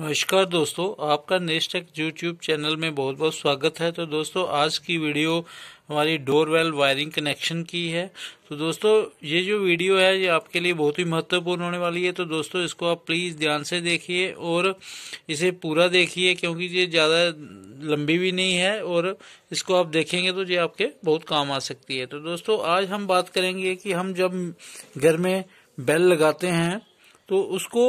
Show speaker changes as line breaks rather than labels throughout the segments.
नमस्कार दोस्तों आपका नेस्टेक यूट्यूब चैनल में बहुत बहुत स्वागत है तो दोस्तों आज की वीडियो हमारी डोरवेल वायरिंग कनेक्शन की है तो दोस्तों ये जो वीडियो है ये आपके लिए बहुत ही महत्वपूर्ण होने वाली है तो दोस्तों इसको आप प्लीज़ ध्यान से देखिए और इसे पूरा देखिए क्योंकि ये ज़्यादा लंबी भी नहीं है और इसको आप देखेंगे तो ये आपके बहुत काम आ सकती है तो दोस्तों आज हम बात करेंगे कि हम जब घर में बेल लगाते हैं तो उसको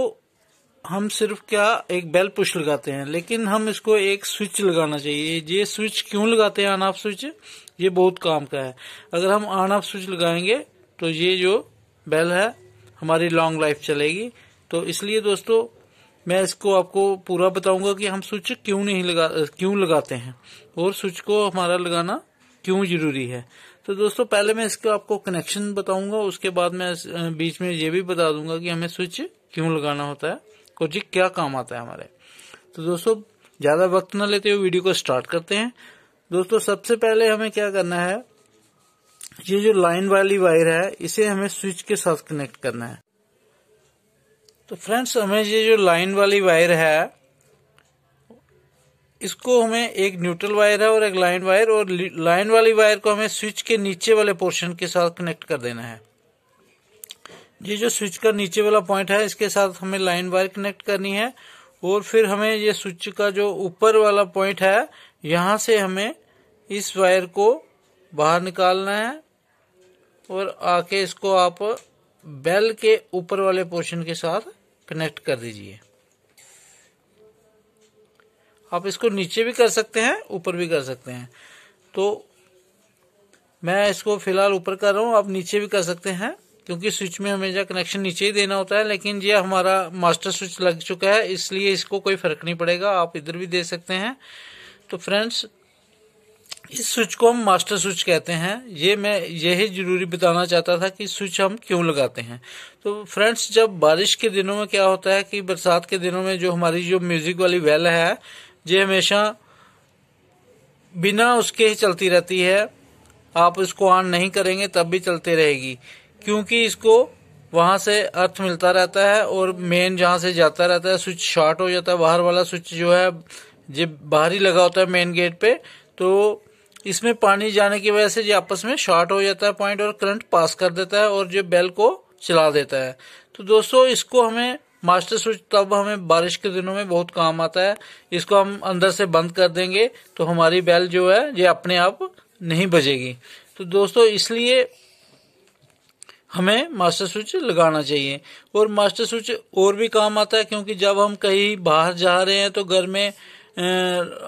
हम सिर्फ क्या एक बेल पुश लगाते हैं लेकिन हम इसको एक स्विच लगाना चाहिए ये स्विच क्यों लगाते हैं ऑन ऑफ स्विच ये बहुत काम का है अगर हम ऑन ऑफ स्विच लगाएंगे तो ये जो बेल है हमारी लॉन्ग लाइफ चलेगी तो इसलिए दोस्तों मैं इसको आपको पूरा बताऊंगा कि हम स्विच क्यों नहीं लगा क्यों लगाते हैं और स्विच को हमारा लगाना क्यों जरूरी है तो दोस्तों पहले मैं इसको आपको कनेक्शन बताऊंगा उसके बाद मैं बीच में ये भी बता दूंगा कि हमें स्विच क्यों लगाना होता है और जी क्या काम आता है हमारे तो दोस्तों ज्यादा वक्त ना लेते हुए वीडियो को स्टार्ट करते हैं दोस्तों सबसे पहले हमें क्या करना है ये जो लाइन वाली वायर है इसे हमें स्विच के साथ कनेक्ट करना है तो फ्रेंड्स हमें ये जो लाइन वाली वायर है इसको हमें एक न्यूट्रल वायर है और एक लाइन वायर और लाइन वाली वायर को हमें स्विच के नीचे वाले पोर्शन के साथ कनेक्ट कर देना है ये जो स्विच का नीचे वाला पॉइंट है इसके साथ हमें लाइन वायर कनेक्ट करनी है और फिर हमें ये स्विच का जो ऊपर वाला पॉइंट है यहां से हमें इस वायर को बाहर निकालना है और आके इसको आप बेल के ऊपर वाले पोर्शन के साथ कनेक्ट कर दीजिए आप इसको नीचे भी कर सकते हैं ऊपर भी कर सकते हैं तो मैं इसको फिलहाल ऊपर कर रहा हूँ आप नीचे भी कर सकते हैं क्योंकि स्विच में हमेशा कनेक्शन नीचे ही देना होता है लेकिन ये हमारा मास्टर स्विच लग चुका है इसलिए इसको कोई फर्क नहीं पड़ेगा आप इधर भी दे सकते हैं तो फ्रेंड्स इस स्विच को हम मास्टर स्विच कहते हैं ये मैं यही जरूरी बताना चाहता था कि स्विच हम क्यों लगाते हैं तो फ्रेंड्स जब बारिश के दिनों में क्या होता है कि बरसात के दिनों में जो हमारी जो म्यूजिक वाली वेल है ये हमेशा बिना उसके ही चलती रहती है आप इसको ऑन नहीं करेंगे तब भी चलते रहेगी क्योंकि इसको वहां से अर्थ मिलता रहता है और मेन जहां से जाता रहता है स्विच शॉर्ट हो जाता है बाहर वाला स्विच जो है जब बाहर ही लगा होता है मेन गेट पे तो इसमें पानी जाने की वजह से ये आपस में शॉर्ट हो जाता है पॉइंट और करंट पास कर देता है और जो बेल को चला देता है तो दोस्तों इसको हमें मास्टर स्विच तब हमें बारिश के दिनों में बहुत काम आता है इसको हम अंदर से बंद कर देंगे तो हमारी बेल जो है ये अपने आप नहीं बजेगी तो दोस्तों इसलिए हमें मास्टर स्विच लगाना चाहिए और मास्टर स्विच और भी काम आता है क्योंकि जब हम कहीं बाहर जा रहे हैं तो घर में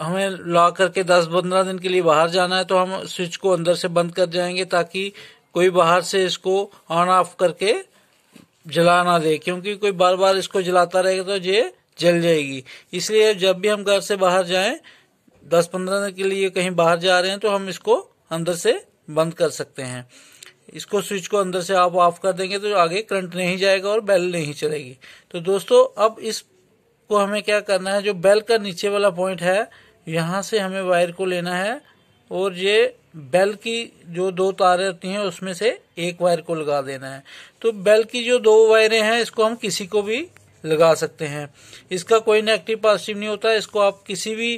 हमें ला करके दस पंद्रह दिन के लिए बाहर जाना है तो हम स्विच को अंदर से बंद कर जाएंगे ताकि कोई बाहर से इसको ऑन ऑफ करके जला ना दे क्योंकि कोई बार बार इसको जलाता रहेगा तो ये जल जाएगी इसलिए जब भी हम घर से बाहर जाएं दस पंद्रह दिन के लिए कहीं बाहर जा रहे हैं तो हम इसको अंदर से बंद कर सकते हैं इसको स्विच को अंदर से आप ऑफ कर देंगे तो आगे करंट नहीं जाएगा और बेल नहीं चलेगी तो दोस्तों अब इस को हमें क्या करना है जो बेल का नीचे वाला पॉइंट है यहाँ से हमें वायर को लेना है और ये बेल की जो दो तारें होती हैं उसमें से एक वायर को लगा देना है तो बेल की जो दो वायरें हैं इसको हम किसी को भी लगा सकते हैं इसका कोई नेगेटिव पॉजिटिव नहीं होता इसको आप किसी भी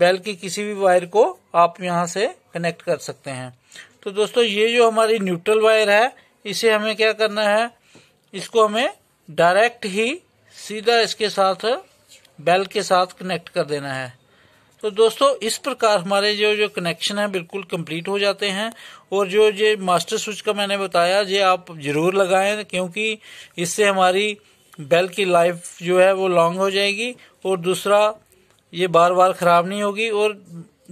बेल की किसी भी वायर को आप यहाँ से कनेक्ट कर सकते हैं तो दोस्तों ये जो हमारी न्यूट्रल वायर है इसे हमें क्या करना है इसको हमें डायरेक्ट ही सीधा इसके साथ बेल के साथ कनेक्ट कर देना है तो दोस्तों इस प्रकार हमारे जो जो कनेक्शन है बिल्कुल कंप्लीट हो जाते हैं और जो ये मास्टर स्विच का मैंने बताया ये आप ज़रूर लगाएं क्योंकि इससे हमारी बेल की लाइफ जो है वो लॉन्ग हो जाएगी और दूसरा ये बार बार ख़राब नहीं होगी और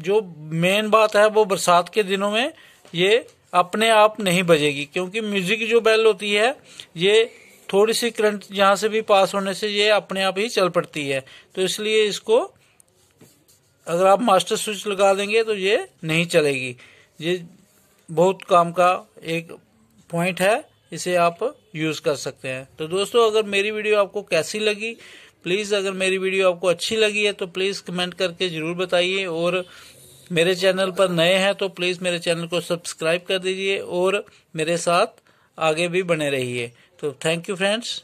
जो मेन बात है वो बरसात के दिनों में ये अपने आप नहीं बजेगी क्योंकि म्यूजिक जो बेल होती है ये थोड़ी सी करंट जहां से भी पास होने से ये अपने आप ही चल पड़ती है तो इसलिए इसको अगर आप मास्टर स्विच लगा देंगे तो ये नहीं चलेगी ये बहुत काम का एक पॉइंट है इसे आप यूज़ कर सकते हैं तो दोस्तों अगर मेरी वीडियो आपको कैसी लगी प्लीज़ अगर मेरी वीडियो आपको अच्छी लगी है तो प्लीज़ कमेंट करके ज़रूर बताइए और मेरे चैनल पर नए हैं तो प्लीज़ मेरे चैनल को सब्सक्राइब कर दीजिए और मेरे साथ आगे भी बने रहिए तो थैंक यू फ्रेंड्स